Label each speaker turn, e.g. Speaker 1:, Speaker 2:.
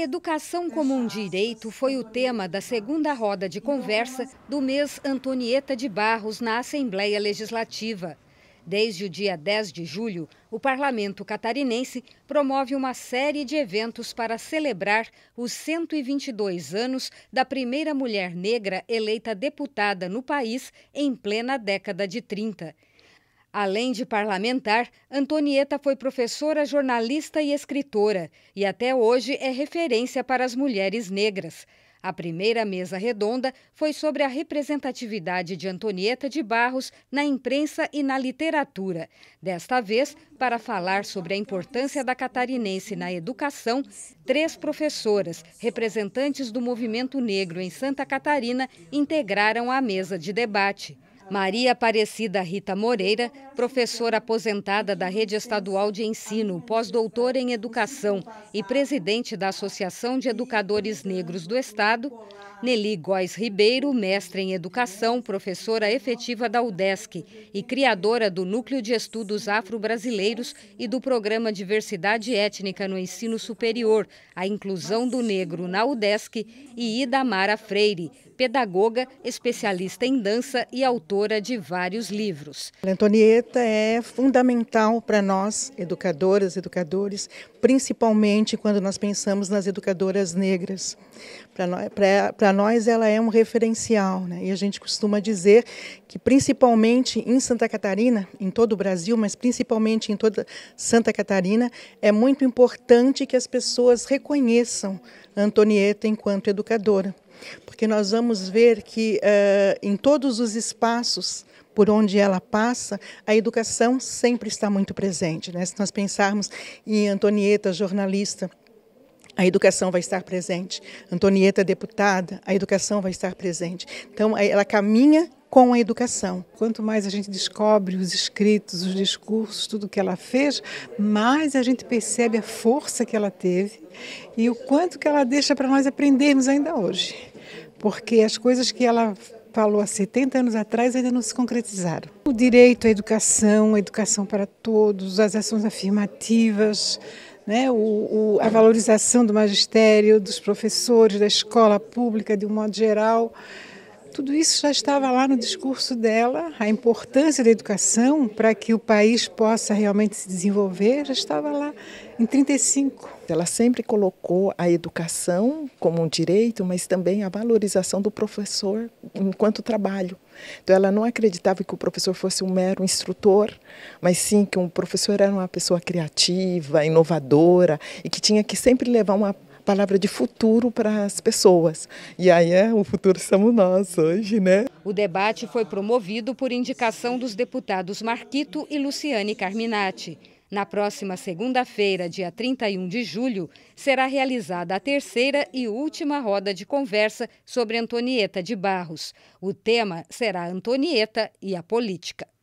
Speaker 1: educação como um direito foi o tema da segunda roda de conversa do mês Antonieta de Barros na Assembleia Legislativa. Desde o dia 10 de julho, o parlamento catarinense promove uma série de eventos para celebrar os 122 anos da primeira mulher negra eleita deputada no país em plena década de 30. Além de parlamentar, Antonieta foi professora, jornalista e escritora, e até hoje é referência para as mulheres negras. A primeira mesa redonda foi sobre a representatividade de Antonieta de Barros na imprensa e na literatura. Desta vez, para falar sobre a importância da catarinense na educação, três professoras, representantes do movimento negro em Santa Catarina, integraram a mesa de debate. Maria Aparecida Rita Moreira, professora aposentada da Rede Estadual de Ensino, pós-doutora em Educação e presidente da Associação de Educadores Negros do Estado, Nelly Góes Ribeiro, mestre em Educação, professora efetiva da UDESC e criadora do Núcleo de Estudos Afro-Brasileiros e do Programa Diversidade Étnica no Ensino Superior, a Inclusão do Negro na UDESC, e Idamara Freire, pedagoga, especialista em dança e autora autora de vários livros.
Speaker 2: Antonieta é fundamental para nós, educadoras, educadores, principalmente quando nós pensamos nas educadoras negras. Para nós, ela é um referencial. Né? E a gente costuma dizer que, principalmente em Santa Catarina, em todo o Brasil, mas principalmente em toda Santa Catarina, é muito importante que as pessoas reconheçam Antonieta enquanto educadora porque nós vamos ver que uh, em todos os espaços por onde ela passa, a educação sempre está muito presente. Né? Se nós pensarmos em Antonieta, jornalista, a educação vai estar presente. Antonieta, deputada, a educação vai estar presente. Então, ela caminha com a educação. Quanto mais a gente descobre os escritos, os
Speaker 3: discursos, tudo que ela fez, mais a gente percebe a força que ela teve e o quanto que ela deixa para nós aprendermos ainda hoje porque as coisas que ela falou há 70 anos atrás ainda não se concretizaram. O direito à educação, a educação para todos, as ações afirmativas, né, o, o, a valorização do magistério, dos professores, da escola pública de um modo geral. Tudo isso já estava lá no discurso dela, a importância da educação para que o país
Speaker 4: possa realmente se desenvolver já estava lá em 35. Ela sempre colocou a educação como um direito, mas também a valorização do professor enquanto trabalho. Então ela não acreditava que o professor fosse um mero instrutor, mas sim que um professor era uma pessoa criativa, inovadora e que tinha que sempre levar uma palavra de futuro para as pessoas. E aí é o futuro somos nós hoje, né?
Speaker 1: O debate foi promovido por indicação dos deputados Marquito e Luciane Carminati. Na próxima segunda-feira, dia 31 de julho, será realizada a terceira e última roda de conversa sobre Antonieta de Barros. O tema será Antonieta e a política.